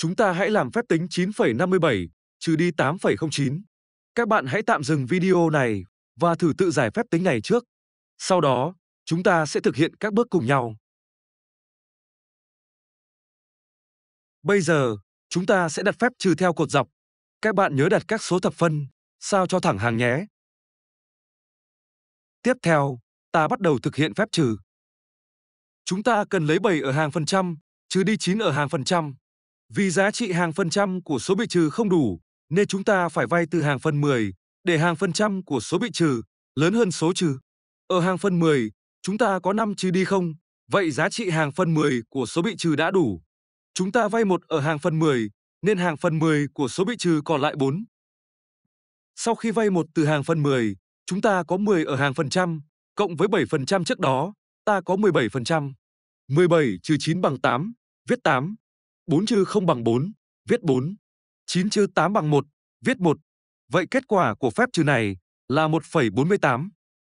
Chúng ta hãy làm phép tính 9,57 trừ đi 8,09. Các bạn hãy tạm dừng video này và thử tự giải phép tính này trước. Sau đó, chúng ta sẽ thực hiện các bước cùng nhau. Bây giờ, chúng ta sẽ đặt phép trừ theo cột dọc. Các bạn nhớ đặt các số thập phân, sao cho thẳng hàng nhé. Tiếp theo, ta bắt đầu thực hiện phép trừ. Chúng ta cần lấy 7 ở hàng phần trăm, trừ đi 9 ở hàng phần trăm. Vì giá trị hàng phần trăm của số bị trừ không đủ, nên chúng ta phải vay từ hàng phần 10 để hàng phần trăm của số bị trừ lớn hơn số trừ. Ở hàng phần 10, chúng ta có 5 trừ đi không? Vậy giá trị hàng phần 10 của số bị trừ đã đủ. Chúng ta vay một ở hàng phần 10, nên hàng phần 10 của số bị trừ còn lại 4. Sau khi vay một từ hàng phần 10, chúng ta có 10 ở hàng phần trăm, cộng với 7% trước đó, ta có 17%. 17 trừ 9 bằng 8, viết 8. 4 trừ 0 bằng 4, viết 4. 9 trừ 8 bằng 1, viết 1. Vậy kết quả của phép trừ này là 1,48.